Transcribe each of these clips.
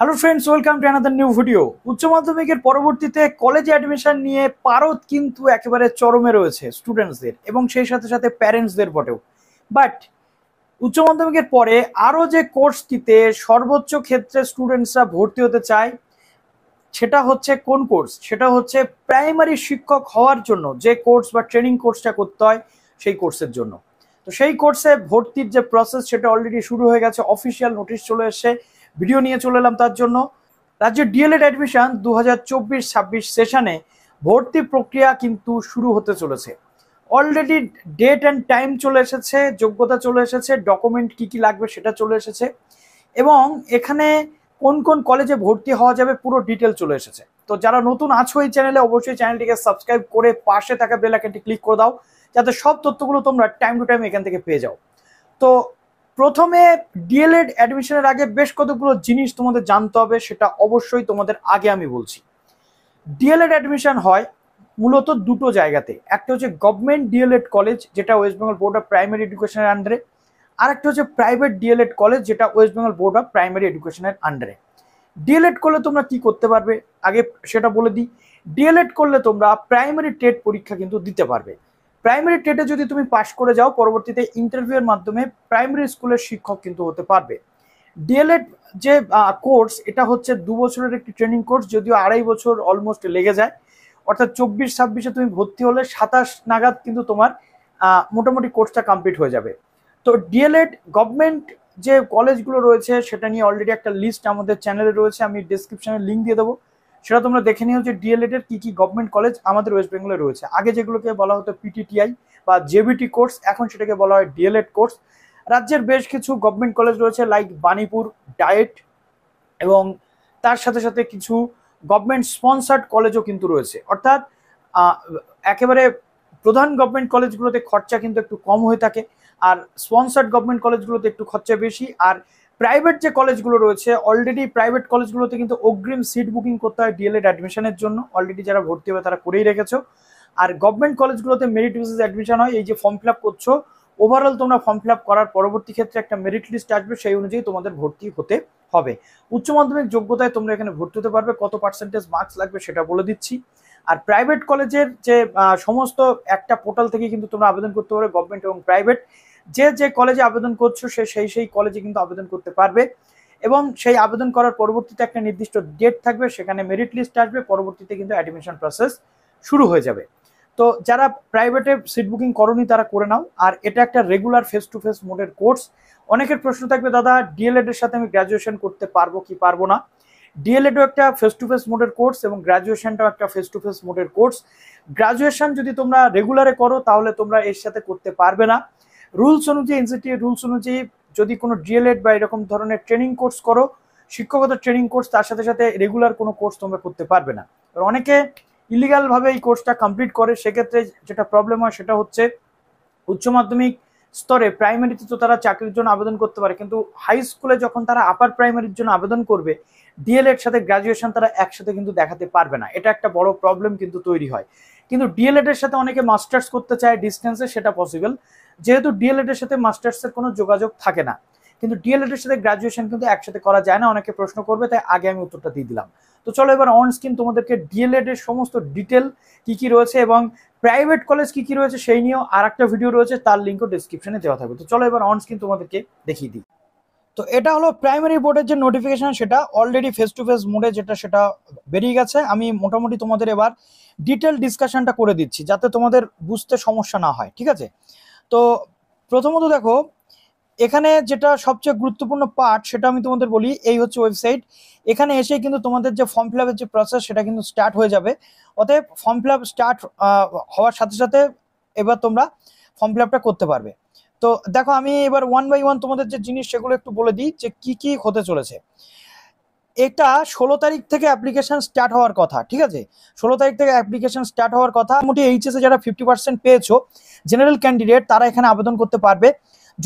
hello friends welcome to another new video উচ্চ মাধ্যমিকের পরবর্তীতে কলেজে অ্যাডমিশন নিয়ে পারদ কিন্তু একেবারে চরমে রয়েছে স্টুডেন্টসদের এবং সেই সাথে সাথে প্যারেন্টসদের বটেও বাট উচ্চ মাধ্যমিকের পরে আরও যে কোর্সটিতে সর্বোচ্চ ক্ষেত্রে স্টুডেন্টসরা ভর্তি হতে চায় সেটা হচ্ছে কোন কোর্স সেটা হচ্ছে প্রাইমারি শিক্ষক হওয়ার জন্য যে কোর্স বা ট্রেনিং কোর্সটা করতে হয় সেই কোর্সের জন্য তো সেই কোর্সে ভর্তির যে প্রসেস সেটা অলরেডি শুরু হয়ে গেছে অফিসিয়াল নোটিশ চলে এসছে ভিডিও নিয়ে চলে এলাম তার জন্য রাজ্যের ডিএলএড অ্যাডমিশন দু হাজার চব্বিশ ছাব্বিশ সেশনে ভর্তি প্রক্রিয়া কিন্তু শুরু হতে চলেছে অলরেডি ডেট অ্যান্ড টাইম চলে এসেছে যোগ্যতা চলে এসেছে ডকুমেন্ট কি কি লাগবে সেটা চলে এসেছে এবং এখানে কোন কোন কলেজে ভর্তি হওয়া যাবে পুরো ডিটেল চলে এসেছে তো যারা নতুন আছো এই চ্যানেলে অবশ্যই চ্যানেলটিকে সাবস্ক্রাইব করে পাশে থাকা বেলাকেনটি ক্লিক করে দাও যাতে সব তথ্যগুলো তোমরা টাইম টু টাইম এখান থেকে পেয়ে যাও তো প্রথমে ডিএলএড অ্যাডমিশনের আগে বেশ কতগুলো জিনিস তোমাদের জানতে হবে সেটা অবশ্যই তোমাদের আগে আমি বলছি ডিএলএড অ্যাডমিশন হয় মূলত দুটো জায়গাতে একটা হচ্ছে গভর্নমেন্ট ডিএলএড কলেজ যেটা West Bengal board of primary এডুকেশনের আন্ডারে আর একটা হচ্ছে প্রাইভেট ডিএলএড কলেজ যেটা West Bengal board of primary এডুকেশনের আন্ডারে ডিএলএড করলে তোমরা কি করতে পারবে আগে সেটা বলে দিই ডিএলএড করলে তোমরা প্রাইমারি টেট পরীক্ষা কিন্তু দিতে পারবে প্রাইমারি টেটে যদি তুমি পাশ করে যাও পরবর্তীতে ইন্টারভিউয়ের মাধ্যমে প্রাইমারি স্কুলের শিক্ষক কিন্তু হতে পারবে ডিএলএড যে কোর্স এটা হচ্ছে দু বছরের একটি ট্রেনিং কোর্স যদিও আড়াই বছর অলমোস্ট লেগে যায় অর্থাৎ চব্বিশ ছাব্বিশে তুমি ভর্তি হলে সাতাশ নাগাদ কিন্তু তোমার মোটামুটি কোর্সটা কমপ্লিট হয়ে যাবে তো ডিএলএড গভর্নমেন্ট যে কলেজগুলো রয়েছে সেটা নিয়ে অলরেডি একটা লিস্ট আমাদের চ্যানেলে রয়েছে আমি ডিসক্রিপশানে লিঙ্ক দিয়ে দেবো সেটা তোমরা দেখে নিও যে ডিএলএড এর কি কি গভর্নমেন্ট কলেজ আমাদের ওয়েস্ট বেঙ্গলে রয়েছে আগে যেগুলোকে বলা হতো পিটিটিআই বা জেবিটি কোর্স এখন সেটাকে বলা হয় ডিএলএড কোর্স রাজ্যের বেশ কিছু গভর্নমেন্ট কলেজ রয়েছে লাইক বানিপুর ডায়েট এবং তার সাথে সাথে কিছু গভর্নমেন্ট স্পন্সার্ড কলেজও কিন্তু রয়েছে অর্থাৎ একেবারে প্রধান গভর্নমেন্ট কলেজগুলোতে খরচা কিন্তু একটু কম হয়ে থাকে আর স্পন্সার্ড গভর্নমেন্ট কলেজগুলোতে একটু খরচা বেশি আর প্রাইভেট যে কলেজগুলো রয়েছে অলরেডি প্রাইভেট কলেজগুলোতে কিন্তু অগ্রিম সিট বুকিং করতে হয় ডিএলএড অ্যাডমিশনের জন্য অলরেডি যারা ভর্তি হবে তারা করেই রেখেছো আর গভর্নমেন্ট কলেজগুলোতে মেরিট বেসিস অ্যাডমিশন হয় এই যে ফর্ম ফিল আপ করছো ওভারঅল তোমরা ফর্ম ফিল আপ করার পরবর্তী ক্ষেত্রে একটা মেরিট লিস্ট আসবে সেই অনুযায়ী তোমাদের ভর্তি হতে হবে উচ্চ মাধ্যমিক যোগ্যতায় তোমরা এখানে ভর্তি হতে পারবে কত পার্সেন্টেজ মার্কস লাগবে সেটা বলে দিচ্ছি আর প্রাইভেট কলেজের যে সমস্ত একটা পোর্টাল থেকে কিন্তু তোমরা আবেদন করতে পারবে গভর্নমেন্ট এবং প্রাইভেট যে যে কলেজে আবেদন করছো সে সেই সেই কলেজে কিন্তু আবেদন করতে পারবে এবং সেই আবেদন করার পরবর্তীতে একটা নির্দিষ্ট ডেট থাকবে সেখানে মেরিট লিস্ট আসবে পরবর্তীতে কিন্তু অ্যাডমিশন প্রসেস শুরু হয়ে যাবে তো যারা প্রাইভেটে সিট বুকিং করনি তারা করে নাও আর এটা একটা রেগুলার ফেস টু ফেস মোডের কোর্স অনেকের প্রশ্ন থাকবে দাদা ডিএলএড এর সাথে আমি গ্রাজুয়েশন করতে পারবো কি পারবো না ডিএলএডও একটা ফেস টু ফেস মোডের কোর্স এবং গ্রাজুয়েশনটাও একটা ফেস টু ফেস মোডের কোর্স গ্রাজুয়েশন যদি তোমরা রেগুলারে করো তাহলে তোমরা এর সাথে করতে পারবে না রুলস অনুযায়ী এনসিটিএ রুলস অনুযায়ী যদি কোনো ডিএলএড বা এরকম ধরনের ট্রেনিং কোর্স করো শিক্ষকতা ট্রেনিং কোর্স তার সাথে সাথে রেগুলার কোনো কোর্স তোমরা করতে পারবে না কারণ অনেকে ইলিগালভাবে এই কোর্সটা কমপ্লিট করে সেক্ষেত্রে যেটা প্রবলেম হয় সেটা হচ্ছে উচ্চ মাধ্যমিক স্তরে প্রাইমারিতে তো তারা চাকরির জন্য আবেদন করতে পারে কিন্তু হাই স্কুলে যখন তারা আপার প্রাইমারির জন্য আবেদন করবে ডিএলএড সাথে গ্রাজুয়েশন তারা একসাথে কিন্তু দেখাতে পারবে না এটা একটা বড় প্রবলেম কিন্তু তৈরি হয় কিন্তু ডিএলএড এর সাথে অনেকে মাস্টার্স করতে চায় ডিস্টেন্সে সেটা পসিবল যেহেতু ডিএলএড এর সাথে মাস্টার্সের কোনো যোগাযোগ থাকে না কিন্তু ডিএলএড এর সাথে গ্রাজুয়েশন কিন্তু একসাথে করা যায় না অনেকে প্রশ্ন করবে তাই আগে আমি উত্তরটা দিয়ে দিলাম তো চলো এবার অন স্ক্রিন তোমাদেরকে ডিএলএড এর সমস্ত ডিটেল কি কি রয়েছে এবং প্রাইভেট কলেজ কি কি রয়েছে সেই নিয়েও আর একটা ভিডিও রয়েছে তার লিঙ্কও ডিসক্রিপশনে দেওয়া থাকবে তো চলো এবার অন স্ক্রিন তোমাদেরকে দেখিয়ে দিই তো এটা হলো প্রাইমারি বোর্ডের যে নোটিফিকেশন সেটা অলরেডি ফেস টু ফেস মোডে যেটা সেটা বেরিয়ে গেছে আমি মোটামুটি তোমাদের এবার ডিটেল ডিসকাশনটা করে দিচ্ছি যাতে তোমাদের বুঝতে সমস্যা না হয় ঠিক আছে তো প্রথমত দেখো এখানে যেটা সবচেয়ে গুরুত্বপূর্ণ পার্ট সেটা আমি তোমাদের বলি এই হচ্ছে ওয়েবসাইট এখানে এসে কিন্তু তোমাদের যে ফর্ম ফিল যে প্রসেস সেটা কিন্তু স্টার্ট হয়ে যাবে অতএব ফর্ম ফিল স্টার্ট হওয়ার সাথে সাথে এবার তোমরা ফর্ম ফিল করতে পারবে তো দেখো আমি এবার ওয়ান বাই ওয়ান তোমাদের যে জিনিস সেগুলো একটু বলে দিই যে কি কি হতে চলেছে এটা ষোলো তারিখ থেকে অ্যাপ্লিকেশন স্টার্ট হওয়ার কথা ঠিক আছে ষোলো তারিখ থেকে অ্যাপ্লিকেশন স্টার্ট হওয়ার কথা মোটামুটি এইচএসে যারা ফিফটি পার্সেন্ট পেয়েছো জেনারেল ক্যান্ডিডেট তারা এখানে আবেদন করতে পারবে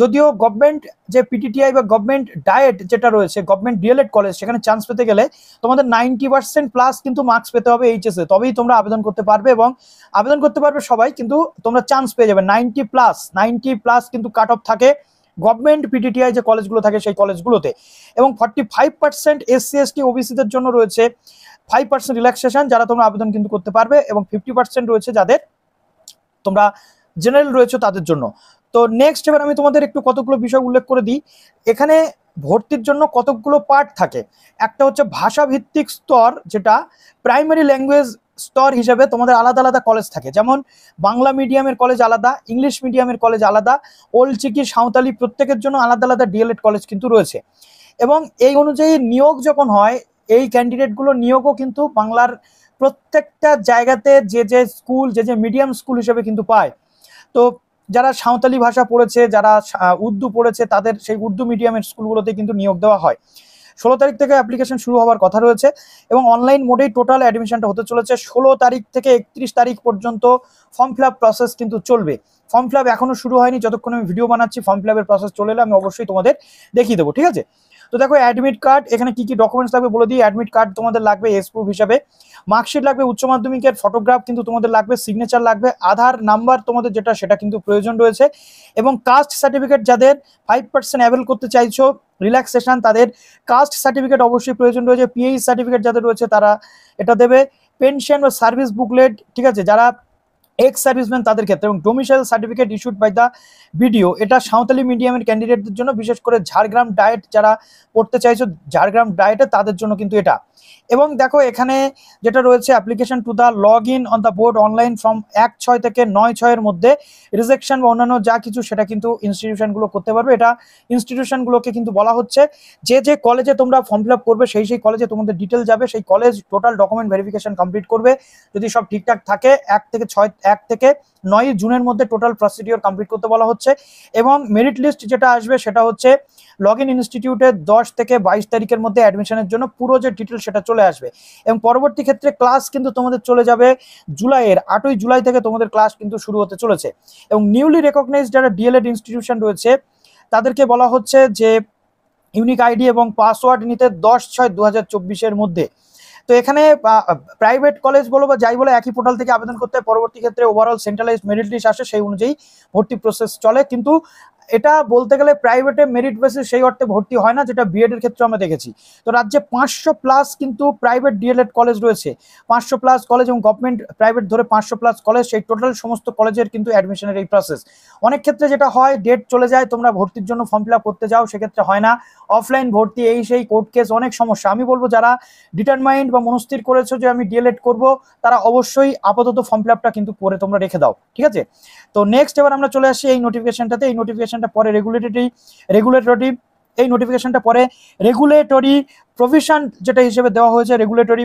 যদিও গভর্নমেন্ট যে পিটিটিআই বা গভর্নমেন্ট ডায়েট যেটা রয়েছে গভর্নমেন্ট ডিএলএড কলেজ সেখানে চান্স পেতে গেলে তোমাদের নাইনটি পার্সেন্ট প্লাস কিন্তু মার্কস পেতে হবে এইচএসে তবেই তোমরা আবেদন করতে পারবে এবং আবেদন করতে পারবে সবাই কিন্তু তোমরা চান্স পেয়ে যাবে নাইনটি প্লাস নাইনটি প্লাস কিন্তু কাট অফ থাকে গভর্নমেন্ট পিটিটিআই যে কলেজগুলো থাকে সেই কলেজগুলোতে এবং forty five percent SC ST ওবিসিদের জন্য রয়েছে ফাইভ পার্সেন্ট রিল্যাক্সেশন যারা তোমরা আবেদন কিন্তু করতে পারবে এবং ফিফটি পার্সেন্ট রয়েছে যাদের তোমরা জেনারেল রয়েছে তাদের জন্য তো নেক্সট এবার আমি তোমাদের একটু কতগুলো বিষয় উল্লেখ করে দিই এখানে ভর্তির জন্য কতকগুলো পার্ট থাকে একটা হচ্ছে ভাষাভিত্তিক স্তর যেটা প্রাইমারি ল্যাঙ্গুয়েজ স্তর হিসেবে তোমাদের আলাদা আলাদা কলেজ থাকে যেমন বাংলা মিডিয়ামের কলেজ আলাদা ইংলিশ মিডিয়ামের কলেজ আলাদা চিকি সাঁওতালি প্রত্যেকের জন্য আলাদা আলাদা ডিএলএড কলেজ কিন্তু রয়েছে এবং এই অনুযায়ী নিয়োগ যখন হয় এই ক্যান্ডিডেটগুলো নিয়োগও কিন্তু বাংলার প্রত্যেকটা জায়গাতে যে যে স্কুল যে যে মিডিয়াম স্কুল হিসেবে কিন্তু পায় তো যারা সাঁওতালি ভাষা পড়েছে যারা উর্দু পড়েছে তাদের সেই উর্দু মিডিয়ামের স্কুলগুলোতে কিন্তু নিয়োগ দেওয়া হয় ষোলো তারিখ থেকে অ্যাপ্লিকেশন শুরু হওয়ার কথা রয়েছে এবং অনলাইন মোডেই টোটাল অ্যাডমিশনটা হতে চলেছে ষোলো তারিখ থেকে একত্রিশ তারিখ পর্যন্ত ফর্ম ফিল প্রসেস কিন্তু চলবে ফর্ম ফিল আপ শুরু হয়নি যতক্ষণ আমি ভিডিও বানাচ্ছি ফর্ম ফিল প্রসেস চলে এলে আমি অবশ্যই তোমাদের দেখিয়ে দেবো ঠিক আছে তো দেখো অ্যাডমিট কার্ড এখানে কি কি ডকুমেন্টস লাগবে বলে দিই অ্যাডমিট কার্ড তোমাদের লাগবে এস প্রুফ হিসাবে মার্কশিট লাগবে উচ্চ মাধ্যমিকের ফটোগ্রাফ কিন্তু তোমাদের লাগবে সিগনেচার লাগবে আধার নাম্বার তোমাদের যেটা সেটা কিন্তু প্রয়োজন রয়েছে এবং কাস্ট সার্টিফিকেট যাদের ফাইভ পার্সেন্ট অ্যাভেল করতে চাইছো রিল্যাক্সেশন তাদের কাস্ট সার্টিফিকেট অবশ্যই প্রয়োজন রয়েছে পিএইচ সার্টিফিকেট e যাদের রয়েছে তারা এটা দেবে পেনশন ও সার্ভিস বুকলেট ঠিক আছে যারা এক্স সার্ভিসম্যান তাদের ক্ষেত্রে এবং domicile certificate issued by the BDO এটা সাঁওতালি মিডিয়ামের ক্যান্ডিডেটদের জন্য বিশেষ করে ঝাড়গ্রাম ডায়েট যারা পড়তে চাইছো ঝাড়গ্রাম ডায়েটে তাদের জন্য কিন্তু এটা এবং দেখো এখানে যেটা রয়েছে application to the log in on the board online from এক ছয় থেকে নয় ছয়ের মধ্যে রিজেকশন বা অন্যান্য যা কিছু সেটা কিন্তু ইনস্টিটিউশনগুলো করতে পারবে এটা ইনস্টিটিউশনগুলোকে কিন্তু বলা হচ্ছে যে যে কলেজে তোমরা ফর্ম ফিল করবে সেই সেই কলেজে তোমাদের ডিটেল যাবে সেই college total document verification complete করবে যদি সব ঠিকঠাক থাকে এক থেকে ছয় এক থেকে নয় জুনের মধ্যে টোটাল প্রসিডিওর কমপ্লিট করতে বলা হচ্ছে এবং মেরিট লিস্ট যেটা আসবে সেটা হচ্ছে লগ ইন ইনস্টিটিউটে দশ থেকে বাইশ তারিখের মধ্যে অ্যাডমিশনের জন্য পুরো যে ডিটেল সেটা চলে আসবে এবং পরবর্তী ক্ষেত্রে ক্লাস কিন্তু তোমাদের চলে যাবে জুলাইয়ের আটই জুলাই থেকে তোমাদের ক্লাস কিন্তু শুরু হতে চলেছে এবং নিউলি রেকগনাইজ যারা ডিএলএড ইনস্টিটিউশন রয়েছে তাদেরকে বলা হচ্ছে যে ইউনিক আইডি এবং পাসওয়ার্ড নিতে দশ ছয় দু হাজার চব্বিশের মধ্যে তো এখানে প্রাইভেট কলেজ বলো বা যাই বলে একই পোর্টাল থেকে আবেদন করতে পরবর্তী ক্ষেত্রে ওভারঅল সেন্ট্রালাইজ মেরিট লিস্ট আসে সেই অনুযায়ী ভর্তি প্রসেস চলে কিন্তু এটা বলতে গেলে প্রাইভেটে মেরিট বেসে সেই অর্থে ভর্তি হয় না যেটা বিএড এর ক্ষেত্রে আমরা দেখেছি তো রাজ্যে পাঁচশো প্লাস কিন্তু প্রাইভেট ডিএলএড কলেজ রয়েছে পাঁচশো প্লাস কলেজ এবং গভর্নমেন্ট প্রাইভেট ধরে পাঁচশো প্লাস কলেজ সেই টোটাল সমস্ত কলেজের কিন্তু অ্যাডমিশনের এই প্রসেস অনেক ক্ষেত্রে যেটা হয় ডেট চলে যায় তোমরা ভর্তির জন্য ফর্ম ফিল করতে যাও সেক্ষেত্রে হয় না অফলাইন ভর্তি এই সেই কোর্ট কেস অনেক সমস্যা আমি বলবো যারা ডিটারমাইন্ড বা মনস্থির করেছো যে আমি ডিএলএড করব তারা অবশ্যই আপাতত ফর্ম ফিল কিন্তু করে তোমরা রেখে দাও ঠিক আছে তো নেক্সট এবার আমরা চলে আসি এই নোটিফিকেশনটাতে এই নোটিফিকেশন নোটিফিকেশনটা পরে রেগুলেটরি রেগুলেটরি এই নোটিফিকেশনটা পরে রেগুলেটরি প্রভিশন যেটা হিসেবে দেওয়া হয়েছে রেগুলেটরি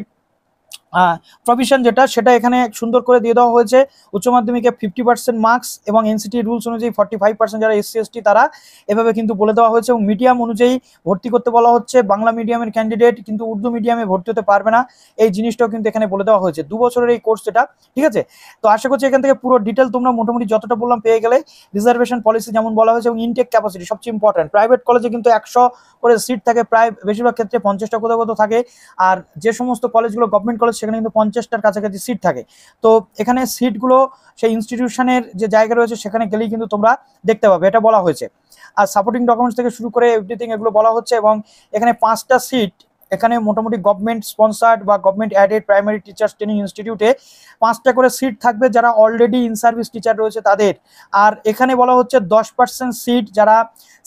প্রভিশন যেটা সেটা এখানে সুন্দর করে দিয়ে দেওয়া হয়েছে উচ্চ মাধ্যমিকে ফিফটি পার্সেন্ট মার্কস এবং এনসিটি রুলস অনুযায়ী ফর্টি ফাইভ পার্সেন্ট যারা এসসি এসটি তারা এভাবে কিন্তু বলে দেওয়া হয়েছে এবং মিডিয়াম অনুযায়ী ভর্তি করতে বলা হচ্ছে বাংলা মিডিয়ামের ক্যান্ডিডেট কিন্তু উর্দু মিডিয়ামে ভর্তি হতে পারবে না এই জিনিসটাও কিন্তু এখানে বলে দেওয়া হয়েছে দু বছরের এই কোর্স এটা ঠিক আছে তো আশা করছি এখান থেকে পুরো ডিটেল তোমরা মোটামুটি যতটা বললাম পেয়ে গেলে রিজার্ভেশন পলিসি যেমন বলা হয়েছে এবং ইনটেক ক্যাপাসিটি সবচেয়ে ইম্পর্টেন্ট প্রাইভেট কলেজে কিন্তু একশো করে সিট থাকে প্রায় বেশিরভাগ ক্ষেত্রে পঞ্চাশটা কোথাও কোথাও থাকে আর যে সমস্ত কলেজগুলো গভর্নমেন্ট কলেজ সেখানে কিন্তু পঞ্চাশটার কাছাকাছি সিট থাকে তো এখানে সিটগুলো সেই ইনস্টিটিউশনের যে জায়গা রয়েছে সেখানে গেলেই কিন্তু তোমরা দেখতে পাবে এটা বলা হয়েছে আর সাপোর্টিং ডকুমেন্টস থেকে শুরু করে এভরিথিং এগুলো বলা হচ্ছে এবং এখানে পাঁচটা সিট এখানে মোটামুটি গভর্নমেন্ট স্পন্সার্ড বা government aided primary teachers training ইনস্টিটিউটে পাঁচটা করে সিট থাকবে যারা অলরেডি ইন সার্ভিস টিচার রয়েছে তাদের আর এখানে বলা হচ্ছে দশ পার্সেন্ট সিট যারা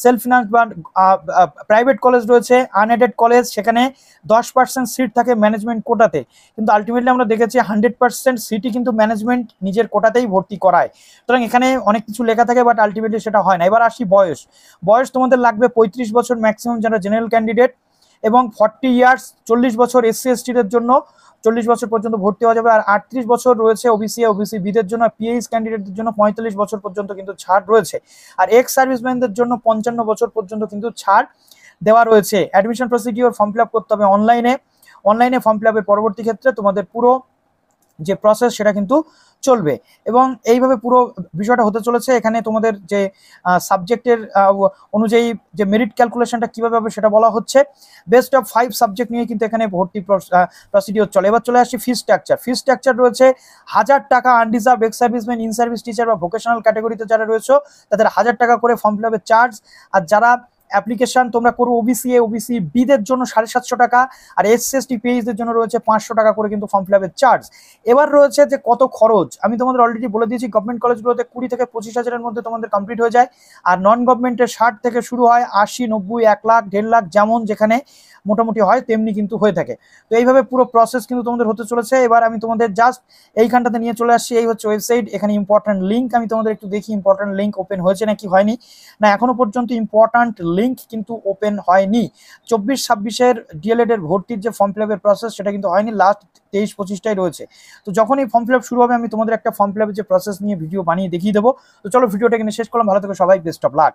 সেলফ ফিনান্স বা প্রাইভেট কলেজ রয়েছে আনএডেড কলেজ সেখানে দশ পার্সেন্ট সিট থাকে ম্যানেজমেন্ট কোটাতে কিন্তু আলটিমেটলি আমরা দেখেছি হান্ড্রেড পার্সেন্ট সিটই কিন্তু ম্যানেজমেন্ট নিজের কোটাতেই ভর্তি করায় সুতরাং এখানে অনেক কিছু লেখা থাকে বাট আলটিমেটলি সেটা হয় না এবার আসি বয়স বয়স তোমাদের লাগবে পঁয়ত্রিশ বছর ম্যাক্সিমাম যারা জেনারেল ক্যান্ডিডেট এবং ফর্টি ইয়ার্স চল্লিশ বছর এসসি এসটিদের জন্য চল্লিশ বছর পর্যন্ত ভর্তি হওয়া যাবে আর আটত্রিশ বছর রয়েছে ওবিসি ওবিসি বিদের জন্য পিএইচ ক্যান্ডিডেটদের জন্য পঁয়তাল্লিশ বছর পর্যন্ত কিন্তু ছাড় রয়েছে আর এক্স সার্ভিসম্যানদের জন্য পঞ্চান্ন বছর পর্যন্ত কিন্তু ছাড় দেওয়া রয়েছে অ্যাডমিশন প্রসিডিওর ফর্ম ফিল করতে হবে অনলাইনে অনলাইনে ফর্ম ফিল পরবর্তী ক্ষেত্রে তোমাদের পুরো যে প্রসেস সেটা কিন্তু চলবে এবং এইভাবে পুরো বিষয়টা হতে চলেছে এখানে তোমাদের যে সাবজেক্টের অনুযায়ী যে মেরিট ক্যালকুলেশনটা কীভাবে হবে সেটা বলা হচ্ছে বেস্ট অফ ফাইভ সাবজেক্ট নিয়ে কিন্তু এখানে ভর্তি প্রসিডিওর চলে এবার চলে আসছি ফিস স্ট্রাকচার ফিস স্ট্রাকচার রয়েছে হাজার টাকা unreserved ex serviceman in service teacher বা ভোকেশনাল ক্যাটাগরিতে যারা রয়েছে তাদের হাজার টাকা করে ফর্ম ফিল চার্জ আর যারা অ্যাপ্লিকেশন তোমরা করবো ওবিসি এ ওবিসি বিদের জন্য সাড়ে সাতশো টাকা আর এস এস টি পিএইচদের জন্য রয়েছে পাঁচশো টাকা করে কিন্তু ফর্ম ফিল আপের চার্জ এবার রয়েছে যে কত খরচ আমি তোমাদের অলরেডি বলে দিয়েছি গভর্নমেন্ট কলেজগুলোতে কুড়ি থেকে পঁচিশ হাজারের মধ্যে তোমাদের কমপ্লিট হয়ে যায় আর নন গভর্নমেন্টের ষাট থেকে শুরু হয় আশি নব্বই এক লাখ দেড় লাখ যেমন যেখানে মোটামুটি হয় তেমনি কিন্তু হয়ে থাকে তো এইভাবে পুরো প্রসেস কিন্তু তোমাদের হতে চলেছে এবার আমি তোমাদের জাস্ট এইখানটাতে নিয়ে চলে আসছি এই হচ্ছে ওয়েবসাইট এখানে ইম্পর্ট্যান্ট লিঙ্ক আমি তোমাদের একটু দেখি ইম্পর্ট্যান্ট লিঙ্ক ওপেন হয়েছে নাকি হয়নি না এখনো পর্যন্ত ইম্পর্ট্যান্ট লিঙ্ক কিন্তু ওপেন হয়নি চব্বিশ ছাব্বিশের ডিএলএড এর ভর্তির যে ফর্ম ফিল আপের প্রসেস সেটা কিন্তু হয়নি লাস্ট তেইশ পঁচিশটাই রয়েছে তো যখন এই ফর্ম ফিল আপ শুরু হবে আমি তোমাদের একটা ফর্ম ফিল যে প্রসেস নিয়ে ভিডিও বানিয়ে দেখিয়ে দেবো তো চলো ভিডিওটা এখানে শেষ করলাম ভালো থেকে সবাই বেস্ট অফ লাক